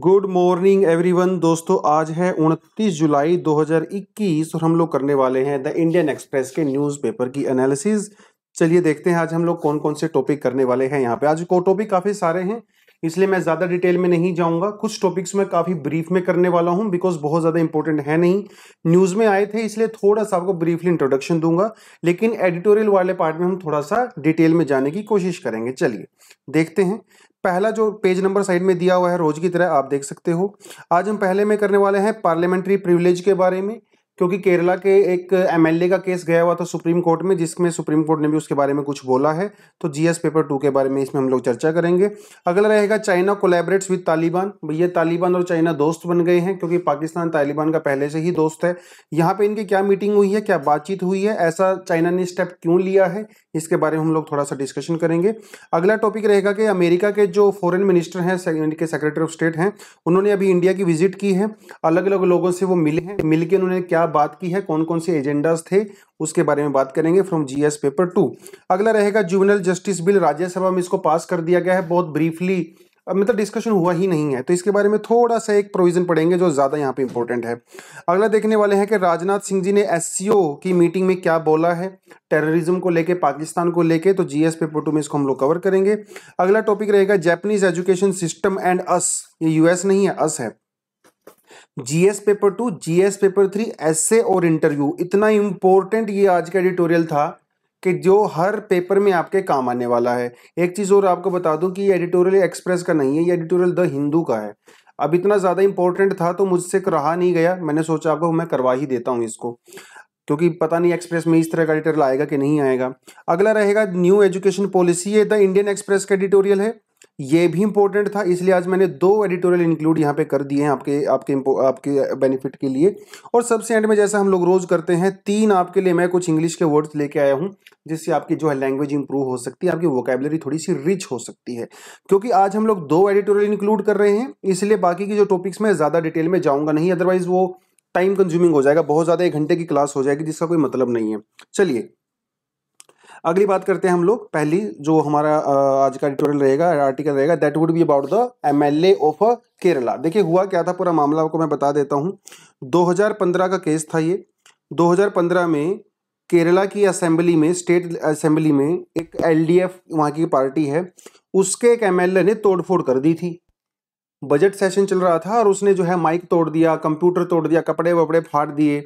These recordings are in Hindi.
गुड मॉर्निंग एवरीवन दोस्तों आज है 29 जुलाई 2021 और हम लोग करने वाले हैं द इंडियन एक्सप्रेस के न्यूज़पेपर की एनालिसिस चलिए देखते हैं आज हम लोग कौन कौन से टॉपिक करने वाले हैं यहाँ पे आज को टॉपिक काफ़ी सारे हैं इसलिए मैं ज़्यादा डिटेल में नहीं जाऊँगा कुछ टॉपिक्स मैं काफ़ी ब्रीफ में करने वाला हूँ बिकॉज बहुत ज़्यादा इंपॉर्टेंट है नहीं न्यूज़ में आए थे इसलिए थोड़ा सा आपको ब्रीफली इंट्रोडक्शन दूंगा लेकिन एडिटोरियल वाले पार्ट में हम थोड़ा सा डिटेल में जाने की कोशिश करेंगे चलिए देखते हैं पहला जो पेज नंबर साइड में दिया हुआ है रोज की तरह आप देख सकते हो आज हम पहले में करने वाले हैं पार्लियामेंट्री प्रिविलेज के बारे में क्योंकि केरला के एक एमएलए का केस गया हुआ था सुप्रीम कोर्ट में जिसमें सुप्रीम कोर्ट ने भी उसके बारे में कुछ बोला है तो जीएस पेपर टू के बारे में इसमें हम लोग चर्चा करेंगे अगला रहेगा चाइना कोलैबोरेट्स विद तालिबान भैया तालिबान और चाइना दोस्त बन गए हैं क्योंकि पाकिस्तान तालिबान का पहले से ही दोस्त है यहाँ पर इनकी क्या मीटिंग हुई है क्या बातचीत हुई है ऐसा चाइना ने स्टेप क्यों लिया है इसके बारे में हम लोग थोड़ा सा डिस्कशन करेंगे अगला टॉपिक रहेगा कि अमेरिका के जो फॉरेन मिनिस्टर हैं के सेक्रेटरी ऑफ स्टेट हैं उन्होंने अभी इंडिया की विजिट की है अलग अलग लोगों से वो मिले हैं मिल उन्होंने क्या बात की है कौन कौन से एजेंडाज थे उसके बारे में बात करेंगे फ्रॉम जीएस पेपर टू अगला रहेगा जुबिनल जस्टिस बिल राज्यसभा में इसको पास कर दिया गया है बहुत ब्रीफली अब मतलब डिस्कशन हुआ ही नहीं है तो इसके बारे में थोड़ा सा एक प्रोविज़न पड़ेंगे जो ज़्यादा यहाँ पे इंपॉर्टेंट है अगला देखने वाले हैं कि राजनाथ सिंह जी ने एस की मीटिंग में क्या बोला है टेररिज्म को लेके पाकिस्तान को लेके तो जी एस पेपर टू में इसको हम लोग कवर करेंगे अगला टॉपिक रहेगा Japanese education system and us ये यूएस नहीं है अस है GS paper two GS paper three S और इंटरव्यू इतना इंपॉर्टेंट ये आज का एडिटोरियल था कि जो हर पेपर में आपके काम आने वाला है एक चीज़ और आपको बता दूं कि ये एडिटोरियल एक्सप्रेस का नहीं है ये एडिटोरियल द हिंदू का है अब इतना ज़्यादा इंपॉर्टेंट था तो मुझसे रहा नहीं गया मैंने सोचा आपको मैं करवा ही देता हूँ इसको क्योंकि पता नहीं एक्सप्रेस में इस तरह का एडिटोरियल आएगा कि नहीं आएगा अगला रहेगा न्यू एजुकेशन पॉलिसी ये द इंडियन एक्सप्रेस का एडिटोरियल है ये भी इंपॉर्टेंट था इसलिए आज मैंने दो एडिटोरियल इंक्लूड यहाँ पे कर दिए हैं आपके आपके आपके बेनिफिट के लिए और सबसे एंड में जैसा हम लोग रोज करते हैं तीन आपके लिए मैं कुछ इंग्लिश के वर्ड्स लेके आया हूँ जिससे आपकी जो है लैंग्वेज इंप्रूव हो सकती है आपकी वोकेबलरी थोड़ी सी रिच हो सकती है क्योंकि आज हम लोग दो एडिटोरियल इंक्लूड कर रहे हैं इसलिए बाकी की जो टॉपिक्स में ज़्यादा डिटेल में जाऊँगा नहीं अदरवाइज वो टाइम कंज्यूमिंग हो जाएगा बहुत ज़्यादा एक घंटे की क्लास हो जाएगी जिसका कोई मतलब नहीं है चलिए अगली बात करते हैं हम लोग पहली जो हमारा आज का एडिटोरियल रहेगा आर्टिकल रहेगा that would be about the M L of Kerala देखिए हुआ क्या था पूरा मामला आपको मैं बता देता हूँ 2015 का केस था ये 2015 में केरला की असेंबली में स्टेट असेंबली में एक एल डी एफ वहाँ की पार्टी है उसके एक एम ने तोड़फोड़ कर दी थी बजट सेशन चल रहा था और उसने जो है माइक तोड़ दिया कंप्यूटर तोड़ दिया कपड़े वपड़े फाड़ दिए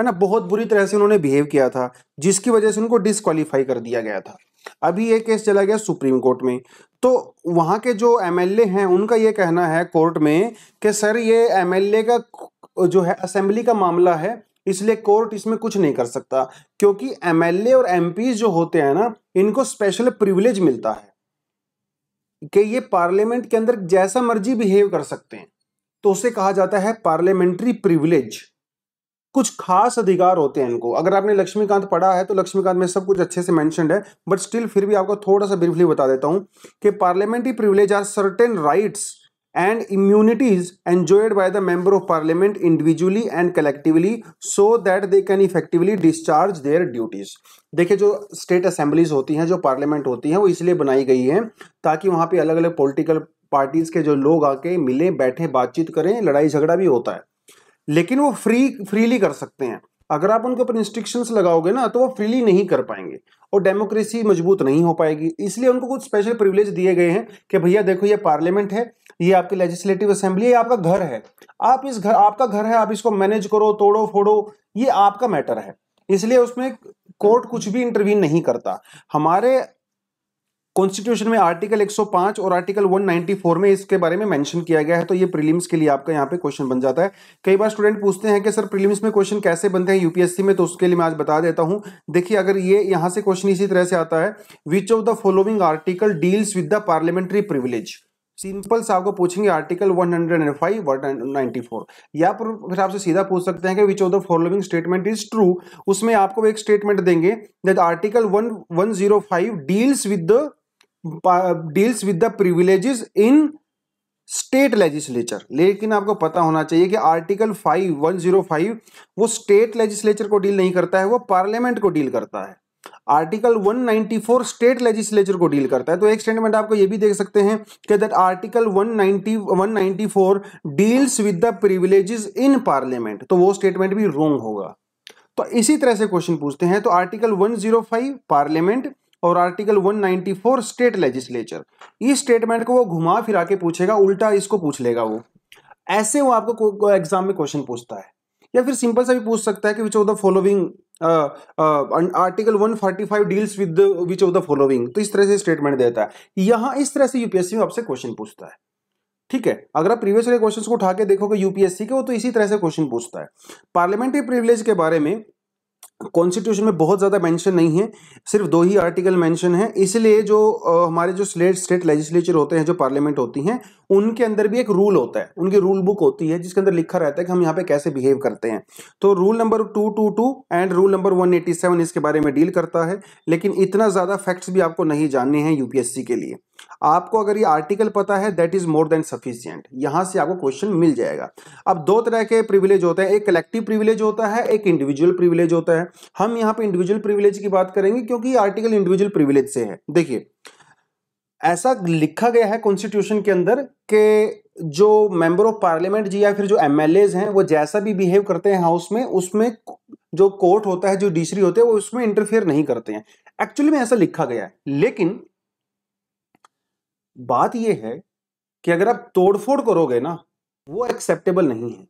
है ना बहुत बुरी तरह से उन्होंने बिहेव किया था जिसकी वजह से उनको डिसक्वालीफाई कर दिया गया था अभी ये केस चला गया सुप्रीम कोर्ट में तो वहाँ के जो एमएलए हैं उनका ये कहना है कोर्ट में कि सर ये एमएलए का जो है असेंबली का मामला है इसलिए कोर्ट इसमें कुछ नहीं कर सकता क्योंकि एमएलए और एम जो होते हैं ना इनको स्पेशल प्रिविलेज मिलता है कि ये पार्लियामेंट के अंदर जैसा मर्जी बिहेव कर सकते हैं तो उसे कहा जाता है पार्लियामेंट्री प्रिविलेज कुछ खास अधिकार होते हैं इनको अगर आपने लक्ष्मीकांत पढ़ा है तो लक्ष्मीकांत में सब कुछ अच्छे से मैंशन है बट स्टिल फिर भी आपको थोड़ा सा ब्रीफली बता देता हूँ कि parliamentary privilege are certain rights and immunities enjoyed by the member of parliament individually and collectively so that they can effectively discharge their duties देखिए जो स्टेट असेंबलीज होती हैं जो पार्लियामेंट होती हैं वो इसलिए बनाई गई हैं ताकि वहाँ पे अलग अलग पॉलिटिकल पार्टीज़ के जो लोग आके मिलें बैठें बातचीत करें लड़ाई झगड़ा भी होता है लेकिन वो फ्री फ्रीली कर सकते हैं अगर आप उनके ऊपर इंस्ट्रिक्शंस लगाओगे ना तो वो फ्रीली नहीं कर पाएंगे और डेमोक्रेसी मजबूत नहीं हो पाएगी इसलिए उनको कुछ स्पेशल प्रिविलेज दिए गए हैं कि भैया देखो ये पार्लियामेंट है ये आपकी लेजिस्लेटिव असेंबली है आपका घर है आप इस घर आपका घर है आप इसको मैनेज करो तोड़ो फोड़ो ये आपका मैटर है इसलिए उसमें कोर्ट कुछ भी इंटरवीन नहीं करता हमारे कॉन्स्टिट्यूशन में आर्टिकल 105 और आर्टिकल 194 में इसके बारे में मेंशन किया गया है तो ये प्रीलिम्स के लिए आपका यहाँ पे क्वेश्चन बन जाता है कई बार स्टूडेंट पूछते हैं कि सर प्रीलिम्स में क्वेश्चन कैसे बनते हैं यूपीएससी में तो उसके लिए मैं आज बता देता हूँ देखिए अगर ये यहाँ से क्वेश्चन इसी तरह से आता है which of the following article deals with the parliamentary privilege simple से आपको पूछेंगे आर्टिकल 105 194 या फिर आपसे सीधा पूछ सकते हैं कि which of the following statement is true उसमें आपको एक स्टेटमेंट देंगे that article 1 105 deals with the deals with the privileges in state legislature लेकिन आपको पता होना चाहिए कि आर्टिकल 5 105 वो स्टेट लेजिस्लेचर को डील नहीं करता है वो पार्लियामेंट को डील करता है आर्टिकल 194 स्टेट लेजिस्लेचर को डील करता है तो एक स्टेटमेंट आपको ये भी देख सकते हैं कि that article 190 194 deals with the privileges in parliament तो वो स्टेटमेंट भी रोंग होगा तो इसी तरह से क्वेश्चन पूछते हैं तो आर्टिकल 105 पार्लियामेंट और आर्टिकल 194 स्टेट लेजिस्लेचर इस स्टेटमेंट को वो घुमा फिरा के पूछेगा उल्टा इसको पूछ लेगा वो ऐसे वो आपको एग्जाम में क्वेश्चन पूछता है या फिर सिंपल सा भी पूछ सकता है कि which of the following article 145 deals with which of the following तो इस तरह से स्टेटमेंट देता है यहां इस तरह से यूपीएससी में आपसे क्वेश्चन पूछता है ठीक है अगर आप प्रीवियस वाले क्वेश्चंस को उठा के देखोगे यूपीएससी के वो तो इसी तरह से क्वेश्चन पूछता है पार्लियामेंट्री प्रिविलेज के बारे में कॉन्स्टिट्यूशन में बहुत ज़्यादा मेंशन नहीं है सिर्फ दो ही आर्टिकल मेंशन है इसलिए जो आ, हमारे जो स्टेट स्टेट लेजिस्लेचर होते हैं जो पार्लियामेंट होती हैं उनके अंदर भी एक रूल होता है उनकी रूल बुक होती है जिसके अंदर लिखा रहता है कि हम यहाँ पे कैसे बिहेव करते हैं तो rule number two two two and rule number one eighty seven इसके बारे में डील करता है लेकिन इतना ज़्यादा फैक्ट्स भी आपको नहीं जानने हैं यूपीएससी के लिए आपको अगर ये आर्टिकल पता है that is more than sufficient यहां से आपको क्वेश्चन मिल जाएगा अब दो तरह के प्रिविलेज होते हैं एक कलेक्टिव प्रिविलेज होता है एक इंडिविजुअल प्रिविलेज होता है हम यहां पे इंडिविजुअल प्रिविलेज की बात करेंगे क्योंकि आर्टिकल इंडिविजुअल प्रिविलेज से है देखिए ऐसा लिखा गया है कॉन्स्टिट्यूशन के अंदर के जो मेंबर ऑफ पार्लियामेंट जी या फिर जो एम हैं वो जैसा भी बिहेव करते हैं हाउस में उसमें जो कोर्ट होता है जो जुडिशरी होते हैं वो उसमें इंटरफेयर नहीं करते हैं एक्चुअली में ऐसा लिखा गया है लेकिन बात यह है कि अगर आप तोड़फोड़ करोगे ना वो एक्सेप्टेबल नहीं है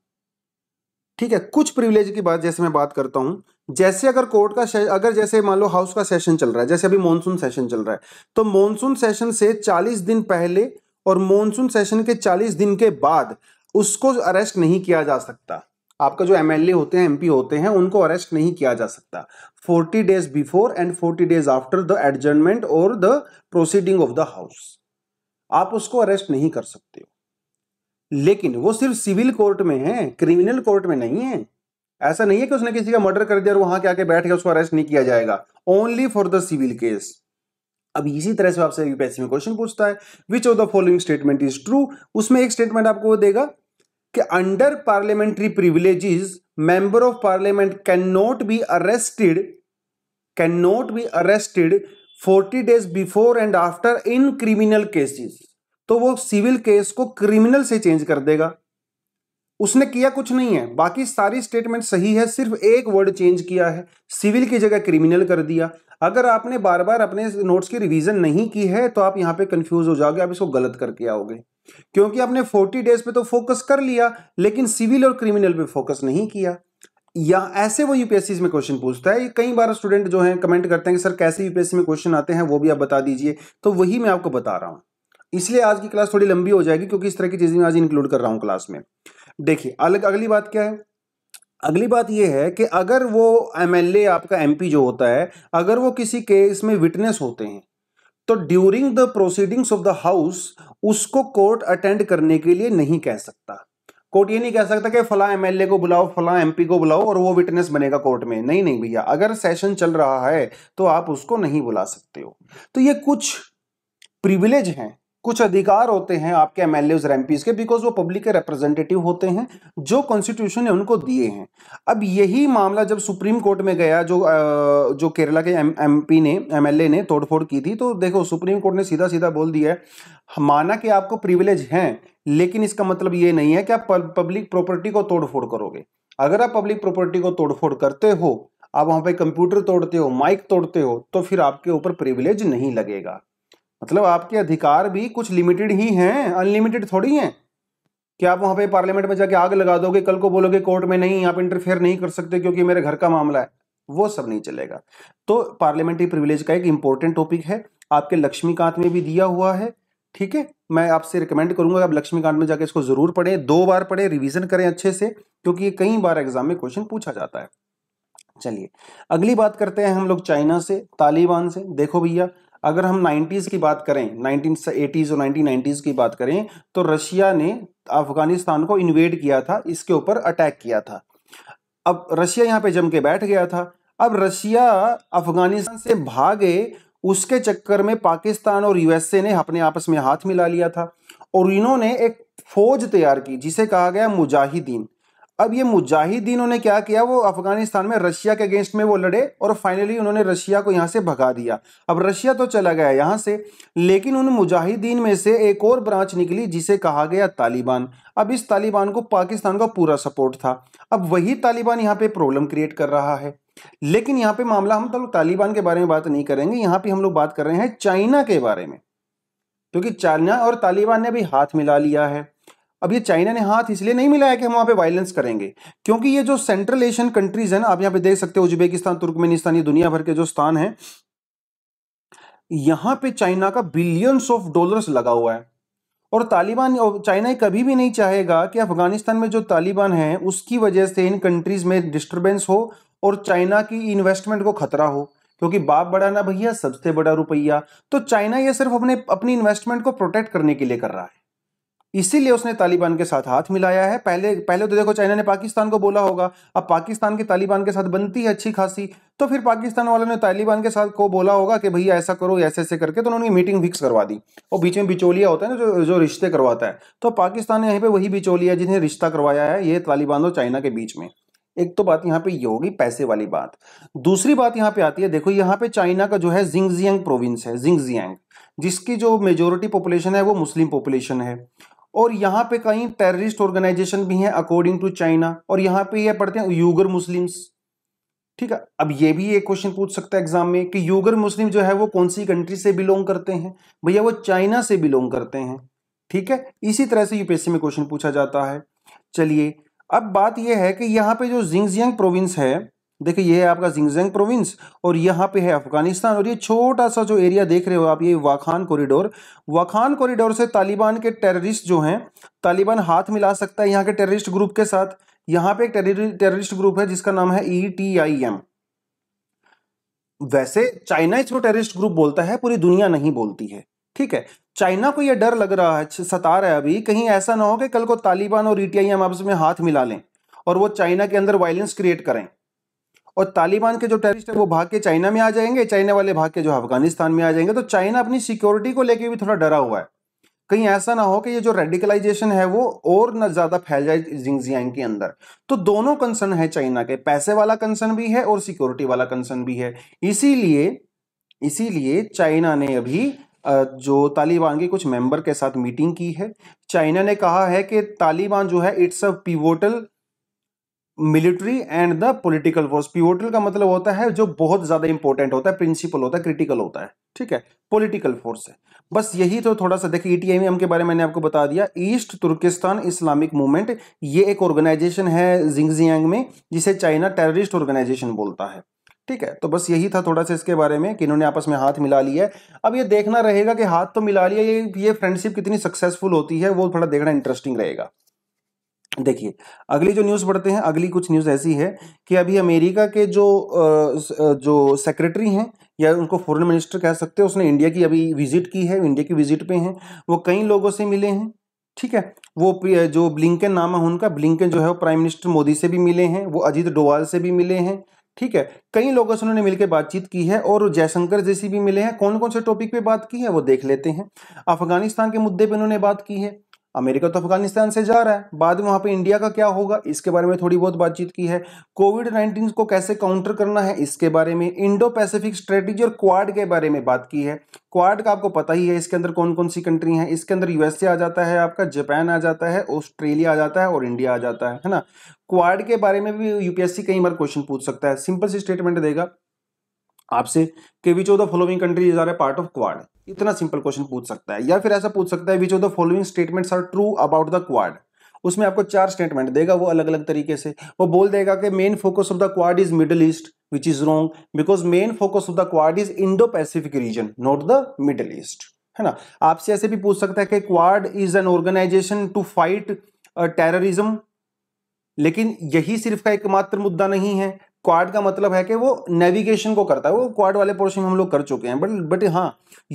ठीक है कुछ प्रिविलेज की बात जैसे मैं बात करता हूं जैसे अगर कोर्ट का अगर जैसे मान लो हाउस का सेशन चल रहा है जैसे अभी मॉनसून सेशन चल रहा है तो मॉनसून सेशन से 40 दिन पहले और मॉनसून सेशन के 40 दिन के बाद उसको अरेस्ट नहीं किया जा सकता आपका जो एमएलए होते हैं एमपी होते हैं उनको अरेस्ट नहीं किया जा सकता 40 days before and 40 days after the adjournment और the proceeding of the house आप उसको अरेस्ट नहीं कर सकते हो लेकिन वो सिर्फ सिविल कोर्ट में है क्रिमिनल कोर्ट में नहीं है ऐसा नहीं है कि उसने किसी का मर्डर कर दिया और वहां के आके बैठ गया उसको अरेस्ट नहीं किया जाएगा only for the civil case अब इसी तरह से आपसे यूपीएससी में क्वेश्चन पूछता है which of the following statement is true उसमें एक स्टेटमेंट आपको वो देगा कि under parliamentary privileges parliament cannot be arrested cannot be arrested forty days before and after in criminal cases तो वो सिविल केस को क्रिमिनल से चेंज कर देगा उसने किया कुछ नहीं है बाकी सारी स्टेटमेंट सही है सिर्फ एक वर्ड चेंज किया है सिविल की जगह क्रिमिनल कर दिया अगर आपने बार बार अपने नोट्स की रिवीजन नहीं की है तो आप यहां पे कंफ्यूज हो जाओगे आप इसको गलत करके आओगे क्योंकि आपने 40 डेज पे तो फोकस कर लिया लेकिन सिविल और क्रिमिनल पे फोकस नहीं किया या ऐसे वो यूपीएससी में क्वेश्चन पूछता है कई बार स्टूडेंट जो है कमेंट करते हैं कि सर कैसे यूपीएससी में क्वेश्चन आते हैं वो भी आप बता दीजिए तो वही मैं आपको बता रहा हूं इसलिए आज की क्लास थोड़ी लंबी हो जाएगी क्योंकि इस तरह की चीज़ें आज इंक्लूड कर रहा हूं क्लास में देखिए अलग अगली बात क्या है अगली बात यह है कि अगर वो एमएलए आपका एमपी जो होता है अगर वो किसी केस में विटनेस होते हैं तो during the proceedings of the house उसको कोर्ट अटेंड करने के लिए नहीं कह सकता कोर्ट ये नहीं कह सकता कि फला एमएलए को बुलाओ फला एमपी को बुलाओ और वो विटनेस बनेगा कोर्ट में नहीं नहीं भैया अगर सेशन चल रहा है तो आप उसको नहीं बुला सकते हो तो ये कुछ प्रिविलेज हैं कुछ अधिकार होते हैं आपके एम एल और एम के बिकॉज वो पब्लिक के रिप्रेजेंटेटिव होते हैं जो कॉन्स्टिट्यूशन ने उनको दिए हैं अब यही मामला जब सुप्रीम कोर्ट में गया जो आ, जो केरला के एम एम ने एम ने तोड़फोड़ की थी तो देखो सुप्रीम कोर्ट ने सीधा सीधा बोल दिया है माना कि आपको प्रिविलेज हैं लेकिन इसका मतलब ये नहीं है कि आप पब्लिक प्रॉपर्टी को तोड़फोड़ करोगे अगर आप पब्लिक प्रॉपर्टी को तोड़फोड़ करते हो आप वहां पे कंप्यूटर तोड़ते हो माइक तोड़ते हो तो फिर आपके ऊपर प्रिविलेज नहीं लगेगा मतलब आपके अधिकार भी कुछ लिमिटेड ही हैं अनलिमिटेड थोड़ी हैं कि आप वहां पे पार्लियामेंट में जाके आग लगा दोगे कल को बोलोगे कोर्ट में नहीं आप इंटरफेयर नहीं कर सकते क्योंकि मेरे घर का मामला है वो सब नहीं चलेगा तो पार्लियामेंट्री प्रिविलेज का एक इंपॉर्टेंट टॉपिक है आपके लक्ष्मीकांत में भी दिया हुआ है ठीक है मैं आपसे रिकमेंड करूंगा कि आप लक्ष्मीकांत में जाकर इसको जरूर पढ़ें दो बार पढ़ें रिवीजन करें अच्छे से क्योंकि ये कई बार एग्जाम में क्वेश्चन पूछा जाता है चलिए अगली बात करते हैं हम लोग चाइना से तालिबान से देखो भैया अगर हम 90s की बात करें 1980s और 1990s की बात करें तो रशिया ने अफगानिस्तान को इन्वेड किया था इसके ऊपर अटैक किया था अब रशिया यहाँ पे जम के बैठ गया था अब रशिया अफगानिस्तान से भागे उसके चक्कर में पाकिस्तान और यूएसए ने अपने आपस में हाथ मिला लिया था और इन्होंने एक फौज तैयार की जिसे कहा गया मुजाहिदीन अब ये मुजाहिदीनों ने क्या किया वो अफगानिस्तान में रशिया के अगेंस्ट में वो लड़े और फाइनली उन्होंने रशिया को यहाँ से भगा दिया अब रशिया तो चला गया यहाँ से लेकिन उन मुजाहिदीन में से एक और ब्रांच निकली जिसे कहा गया तालिबान अब इस तालिबान को पाकिस्तान का पूरा सपोर्ट था अब वही तालिबान यहाँ पे प्रॉब्लम क्रिएट कर रहा है लेकिन यहां पे मामला हम लोग तो तालिबान के बारे में बात नहीं करेंगे यहां पे हम लोग बात कर रहे हैं चाइना के बारे में क्योंकि तो चाइना और तालिबान ने भी हाथ मिला लिया है अब ये चाइना ने हाथ इसलिए नहीं मिलाया कि हम वहां पे वायलेंस करेंगे क्योंकि ये जो सेंट्रल एशियन कंट्रीज है ना आप यहां पे देख सकते हो उज्बेकिस्तान तुर्कमेनिस्तान ये दुनिया भर के जो स्थान है यहां पे चाइना का बिलियंस ऑफ डॉलर्स लगा हुआ है और तालिबान चाइना कभी भी नहीं चाहेगा कि अफगानिस्तान में जो तालिबान हैं उसकी वजह से इन कंट्रीज़ में डिस्टर्बेंस हो और चाइना की इन्वेस्टमेंट को खतरा हो क्योंकि बाप बड़ा ना भैया सबसे बड़ा रुपया तो चाइना ये सिर्फ अपने अपनी इन्वेस्टमेंट को प्रोटेक्ट करने के लिए कर रहा है इसीलिए उसने तालिबान के साथ हाथ मिलाया है पहले पहले तो देखो चाइना ने पाकिस्तान को बोला होगा अब पाकिस्तान की तालिबान के साथ बनती है अच्छी खासी तो फिर पाकिस्तान वालों ने तालिबान के साथ को बोला होगा कि भैया ऐसा करो ऐसे ऐसे करके तो उन्होंने मीटिंग फिक्स करवा दी और बीच में बिचौलिया होता है ना जो जो रिश्ते करवाता है तो पाकिस्तान ने यहीं पर वही बिचौलिया जिन्हें रिश्ता करवाया है ये तालिबान और चाइना के बीच में एक तो बात यहाँ पे ये होगी पैसे वाली बात दूसरी बात यहाँ पे आती है देखो यहाँ पे चाइना का जो है जिंगजियांग प्रोविंस है जिंगजियांग जिसकी जो मेजोरिटी पॉपुलेशन है वो मुस्लिम पॉपुलेशन है और यहाँ पे कहीं टेररिस्ट ऑर्गेनाइजेशन भी हैं अकॉर्डिंग टू चाइना और यहाँ पे ये पढ़ते हैं यूगर मुस्लिम्स ठीक है अब ये भी एक क्वेश्चन पूछ सकता है एग्जाम में कि यूगर मुस्लिम जो है वो कौन सी कंट्री से बिलोंग करते हैं भैया वो चाइना से बिलोंग करते हैं ठीक है इसी तरह से यूपीएससी में क्वेश्चन पूछा जाता है चलिए अब बात यह है कि यहाँ पे जो जिंगजियांग प्रोविंस है देखिए ये है आपका जिंगजेंग प्रोविंस और यहाँ पे है अफगानिस्तान और ये छोटा सा जो एरिया देख रहे हो आप ये वाखान कॉरिडोर वाखान कॉरिडोर से तालिबान के टेररिस्ट जो हैं तालिबान हाथ मिला सकता है यहाँ के टेररिस्ट ग्रुप के साथ यहाँ पे एक टेररिस्ट ग्रुप है जिसका नाम है ई e वैसे चाइना इसको टेररिस्ट ग्रुप बोलता है पूरी दुनिया नहीं बोलती है ठीक है चाइना को यह डर लग रहा है सता रहा है अभी कहीं ऐसा ना हो कि कल को तालिबान और ई e आपस में हाथ मिला लें और वो चाइना के अंदर वायलेंस क्रिएट करें और तालिबान के जो टेररिस्ट है वो भाग के चाइना में आ जाएंगे चाइना वाले भाग के जो अफगानिस्तान में आ जाएंगे तो चाइना अपनी सिक्योरिटी को लेकर भी थोड़ा डरा हुआ है कहीं ऐसा ना हो कि ये जो रेडिकलाइजेशन है वो और ना ज्यादा फैल जाए जिंगजियांग के अंदर तो दोनों कंसर्न है चाइना के पैसे वाला कंसर्न भी है और सिक्योरिटी वाला कंसर्न भी है इसीलिए इसीलिए चाइना ने अभी जो तालिबान के कुछ मेंबर के साथ मीटिंग की है चाइना ने कहा है कि तालिबान जो है it's a pivotal military and the political force pivotal का मतलब होता है जो बहुत ज्यादा इंपॉर्टेंट होता है प्रिंसिपल होता है क्रिटिकल होता है ठीक है पोलिटिकल फोर्स है बस यही तो थोड़ा सा देखिए ईटीएमएम e के बारे में मैंने आपको बता दिया ईस्ट तुर्किस्तान इस्लामिक मूवमेंट ये एक ऑर्गेनाइजेशन है जिंगजियांग में जिसे चाइना टेररिस्ट ऑर्गेनाइजेशन बोलता है ठीक है तो बस यही था थोड़ा सा इसके बारे में कि इन्होंने आपस में हाथ मिला लिया है अब ये देखना रहेगा कि हाथ तो मिला लिया ये ये फ्रेंडशिप कितनी सक्सेसफुल होती है वो थोड़ा देखना इंटरेस्टिंग रहेगा देखिए अगली जो न्यूज़ पढ़ते हैं अगली कुछ न्यूज़ ऐसी है कि अभी अमेरिका के जो जो सेक्रेटरी हैं या उनको फॉरेन मिनिस्टर कह सकते हैं उसने इंडिया की अभी विजिट की है इंडिया की विजिट पे हैं वो कई लोगों से मिले हैं ठीक है वो जो ब्लिंकन नाम है उनका ब्लिंकन जो है वो प्राइम मिनिस्टर मोदी से भी मिले हैं वो अजीत डोवाल से भी मिले हैं ठीक है कई लोगों से उन्होंने मिलकर बातचीत की है और जयशंकर जैसी भी मिले हैं कौन कौन से टॉपिक पे बात की है वो देख लेते हैं अफगानिस्तान के मुद्दे पे उन्होंने बात की है अमेरिका तो अफगानिस्तान से जा रहा है बाद में वहां पे इंडिया का क्या होगा इसके बारे में थोड़ी बहुत बातचीत की है कोविड नाइन्टीन को कैसे काउंटर करना है इसके बारे में इंडो पैसिफिक स्ट्रेटेजी और क्वाड के बारे में बात की है क्वाड का आपको पता ही है इसके अंदर कौन कौन सी कंट्री है इसके अंदर यूएसए आ जाता है आपका जापान आ जाता है ऑस्ट्रेलिया आ जाता है और इंडिया आ जाता है है ना क्वाड के बारे में भी यूपीएससी कई बार क्वेश्चन पूछ सकता है सिंपल सी स्टेटमेंट देगा आपसे कि which of the following countries are a part of Quad इतना सिंपल क्वेश्चन पूछ सकता है या फिर ऐसा पूछ सकता है which of the following statements are true about the Quad उसमें आपको चार स्टेटमेंट देगा वो अलग अलग तरीके से वो बोल देगा कि main focus of the Quad is Middle East which is wrong because main focus of the Quad is Indo Pacific region not the Middle East है ना आपसे ऐसे भी पूछ सकता है कि Quad is an organisation to fight terrorism लेकिन यही सिर्फ का एकमात्र मुद्दा नहीं है क्वाड का मतलब है कि वो नेविगेशन को करता है वो क्वाड वाले पोर्शन हम लोग कर चुके हैं बट बट हाँ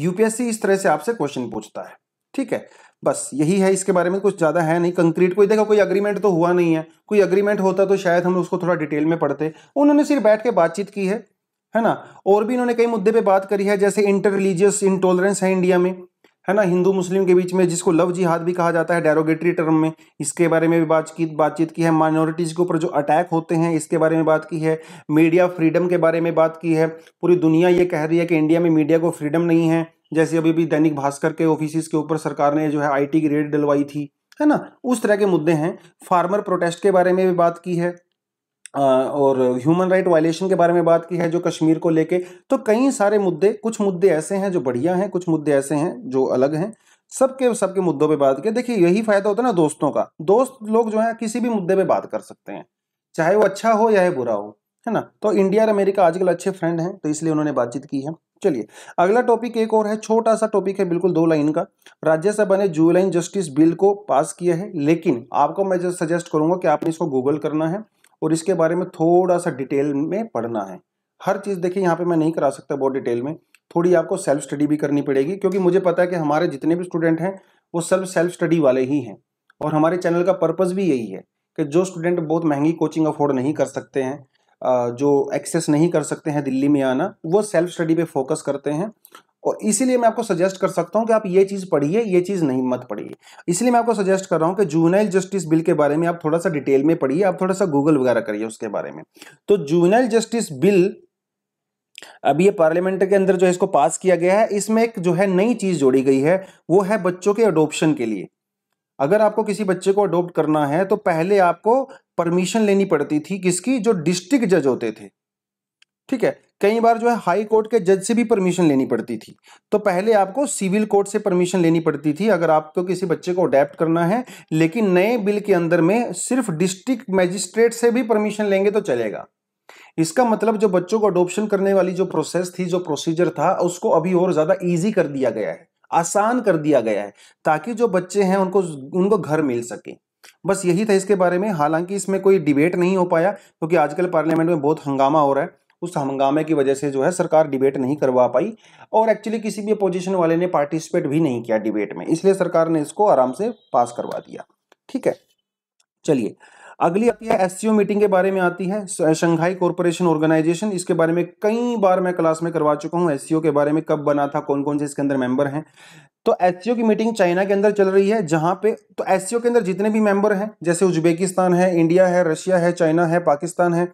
यूपीएससी इस तरह से आपसे क्वेश्चन पूछता है ठीक है बस यही है इसके बारे में कुछ ज़्यादा है नहीं कंक्रीट कोई देखा कोई अग्रीमेंट तो हुआ नहीं है कोई अग्रीमेंट होता तो शायद हम उसको थोड़ा डिटेल में पढ़ते उन्होंने सिर्फ बैठ के बातचीत की है है ना और भी इन्होंने कई मुद्दे पे बात करी है जैसे इंटर रिलीजियस इंटॉलरेंस है इंडिया में है ना हिंदू मुस्लिम के बीच में जिसको लव जिहाद भी कहा जाता है डेरोगेटरी टर्म में इसके बारे में भी बातचीत बातचीत की है माइनॉरिटीज़ के ऊपर जो अटैक होते हैं इसके बारे में बात की है मीडिया फ्रीडम के बारे में बात की है पूरी दुनिया ये कह रही है कि इंडिया में मीडिया को फ्रीडम नहीं है जैसे अभी भी दैनिक भास्कर के ऑफिस के ऊपर सरकार ने जो है आई की रेड डलवाई थी है ना उस तरह के मुद्दे हैं फार्मर प्रोटेस्ट के बारे में भी बात की है और ह्यूमन राइट वायलेशन के बारे में बात की है जो कश्मीर को लेके तो कई सारे मुद्दे कुछ मुद्दे ऐसे हैं जो बढ़िया हैं कुछ मुद्दे ऐसे हैं जो अलग हैं सबके सबके मुद्दों पे बात की देखिए यही फायदा होता है ना दोस्तों का दोस्त लोग जो है किसी भी मुद्दे पे बात कर सकते हैं चाहे वो अच्छा हो या बुरा हो है ना तो इंडिया और अमेरिका आजकल अच्छे फ्रेंड हैं तो इसलिए उन्होंने बातचीत की है चलिए अगला टॉपिक एक और है छोटा सा टॉपिक है बिल्कुल दो लाइन का राज्यसभा ने जुवेलाइन जस्टिस बिल को पास किया है लेकिन आपको मैं सजेस्ट करूंगा कि आपने इसको गूगल करना है और इसके बारे में थोड़ा सा डिटेल में पढ़ना है हर चीज़ देखिए यहाँ पे मैं नहीं करा सकता बहुत डिटेल में थोड़ी आपको सेल्फ स्टडी भी करनी पड़ेगी क्योंकि मुझे पता है कि हमारे जितने भी स्टूडेंट हैं वो सब सेल्फ स्टडी वाले ही हैं और हमारे चैनल का पर्पज़ भी यही है कि जो स्टूडेंट बहुत महंगी कोचिंग अफोर्ड नहीं कर सकते हैं जो एक्सेस नहीं कर सकते हैं दिल्ली में आना वो सेल्फ स्टडी पे फोकस करते हैं और इसीलिए मैं आपको सजेस्ट कर सकता हूं कि आप ये चीज़ पढ़िए ये चीज़ नहीं मत पढ़िए इसलिए मैं आपको सजेस्ट कर रहा हूं कि जूनाइल जस्टिस बिल के बारे में आप थोड़ा सा डिटेल में पढ़िए आप थोड़ा सा गूगल वगैरह करिए उसके बारे में तो जूनाइल जस्टिस बिल अब ये पार्लियामेंट के अंदर जो है इसको पास किया गया है इसमें एक जो है नई चीज़ जोड़ी गई है वो है बच्चों के अडोप्शन के लिए अगर आपको किसी बच्चे को अडोप्ट करना है तो पहले आपको परमिशन लेनी पड़ती थी किसकी जो डिस्ट्रिक्ट जज होते थे ठीक है कई बार जो है हाई कोर्ट के जज से भी परमिशन लेनी पड़ती थी तो पहले आपको सिविल कोर्ट से परमिशन लेनी पड़ती थी अगर आपको किसी बच्चे को अडेप्ट करना है लेकिन नए बिल के अंदर में सिर्फ डिस्ट्रिक्ट मैजिस्ट्रेट से भी परमिशन लेंगे तो चलेगा इसका मतलब जो बच्चों को अडोप्शन करने वाली जो प्रोसेस थी जो प्रोसीजर था उसको अभी और ज़्यादा ईजी कर दिया गया है आसान कर दिया गया है ताकि जो बच्चे हैं उनको उनको घर मिल सके बस यही था इसके बारे में हालांकि इसमें कोई डिबेट नहीं हो पाया क्योंकि आजकल पार्लियामेंट में बहुत हंगामा हो रहा है उस हंगामे की वजह से जो है सरकार डिबेट नहीं करवा पाई और एक्चुअली किसी भी अपोजिशन वाले ने पार्टिसिपेट भी नहीं किया डिबेट में इसलिए सरकार ने इसको आराम से पास करवा दिया ठीक है चलिए अगली आती है एस मीटिंग के बारे में आती है शंघाई कॉरपोरेशन ऑर्गेनाइजेशन इसके बारे में कई बार मैं क्लास में करवा चुका हूँ एस के बारे में कब बना था कौन कौन से इसके अंदर मेंबर हैं तो एस की मीटिंग चाइना के अंदर चल रही है जहां पे तो एस के अंदर जितने भी मेंबर हैं जैसे उज्बेकिस्तान है इंडिया है रशिया है चाइना है पाकिस्तान है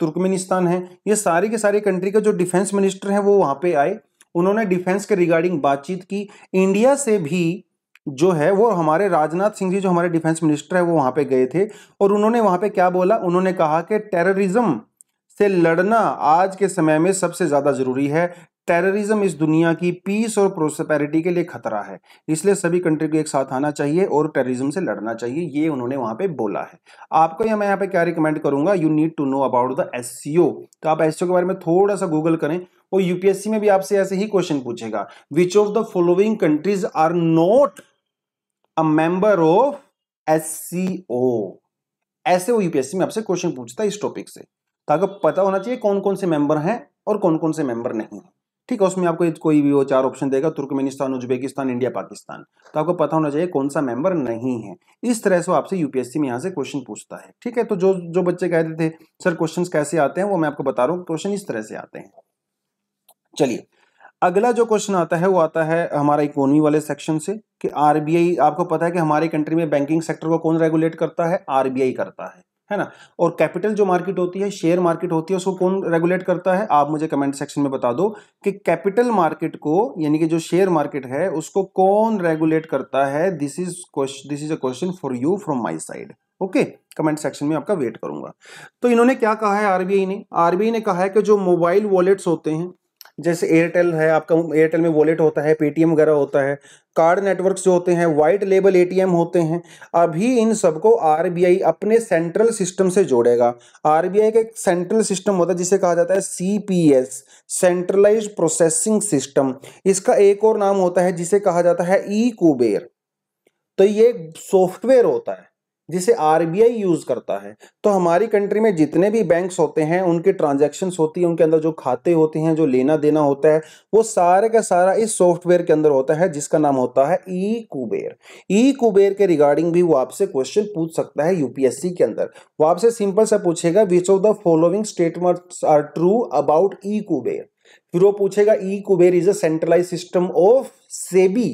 तुर्कमेनिस्तान है ये सारी के सारे कंट्री के जो डिफेंस मिनिस्टर हैं वो वहाँ पे आए उन्होंने डिफेंस के रिगार्डिंग बातचीत की इंडिया से भी जो है वो हमारे राजनाथ सिंह जी जो हमारे डिफेंस मिनिस्टर है वो वहाँ पे गए थे और उन्होंने वहां पे क्या बोला उन्होंने कहा कि टेररिज्म से लड़ना आज के समय में सबसे ज़्यादा ज़रूरी है टेररिज्म इस दुनिया की पीस और प्रोस्पेरिटी के लिए खतरा है इसलिए सभी कंट्री को एक साथ आना चाहिए और टेररिज्म से लड़ना चाहिए ये उन्होंने वहां पे बोला है आपको यह मैं यहाँ पे क्या रिकमेंड करूंगा you need to know about the S तो आप एस के बारे में थोड़ा सा गूगल करें और यूपीएससी में भी आपसे ऐसे ही क्वेश्चन पूछेगा which of the following countries are not a member of S ऐसे वो यूपीएससी में आपसे क्वेश्चन पूछता है इस टॉपिक से ताकि तो पता होना चाहिए कौन कौन से मेंबर हैं और कौन कौन से मेंबर नहीं हैं ठीक है उसमें आपको कोई भी वो चार ऑप्शन देगा तुर्कमेनिस्तान उज्बेकिस्तान इंडिया पाकिस्तान तो आपको पता होना चाहिए कौन सा मेंबर नहीं है इस तरह से आपसे यूपीएससी में यहाँ से क्वेश्चन पूछता है ठीक है तो जो जो बच्चे कहते थे सर क्वेश्चन कैसे आते हैं वो मैं आपको बता रहा हूँ क्वेश्चन इस तरह से आते हैं चलिए अगला जो क्वेश्चन आता है वो आता है हमारा इकोनॉमी वाले सेक्शन से कि आरबीआई आपको पता है कि हमारे कंट्री में बैंकिंग सेक्टर को कौन रेगुलेट करता है आरबीआई करता है है ना और कैपिटल जो मार्केट होती है शेयर मार्केट होती है उसको कौन रेगुलेट करता है आप मुझे कमेंट सेक्शन में बता दो कि कैपिटल मार्केट को यानी कि जो शेयर मार्केट है उसको कौन रेगुलेट करता है this is question this is a question for you from my side okay comment section में आपका वेट करूंगा तो इन्होंने क्या कहा है आरबीआई ने आरबीआई ने कहा है कि जो मोबाइल वॉलेट्स होते हैं जैसे एयरटेल है आपका एयरटेल में वॉलेट होता है पेटीएम वगैरह होता है कार्ड नेटवर्क्स जो होते हैं वाइट लेबल एटीएम होते हैं अभी इन सबको आरबीआई अपने सेंट्रल सिस्टम से जोड़ेगा आरबीआई का एक सेंट्रल सिस्टम होता है जिसे कहा जाता है सीपीएस सेंट्रलाइज प्रोसेसिंग सिस्टम इसका एक और नाम होता है जिसे कहा जाता है ई e कुबेर तो ये सॉफ्टवेयर होता है जिसे आरबीआई यूज करता है तो हमारी कंट्री में जितने भी बैंक्स होते हैं उनके ट्रांजैक्शंस होती है उनके अंदर जो खाते होते हैं जो लेना देना होता है वो सारे का सारा इस सॉफ्टवेयर के अंदर होता है जिसका नाम होता है ई कुबेर ई कुबेर के रिगार्डिंग भी वो आपसे क्वेश्चन पूछ सकता है यूपीएससी के अंदर वो आपसे सिंपल सा पूछेगा which of the following statements are true about E Kuber फिर वो पूछेगा E Kuber is a centralised system of SEBI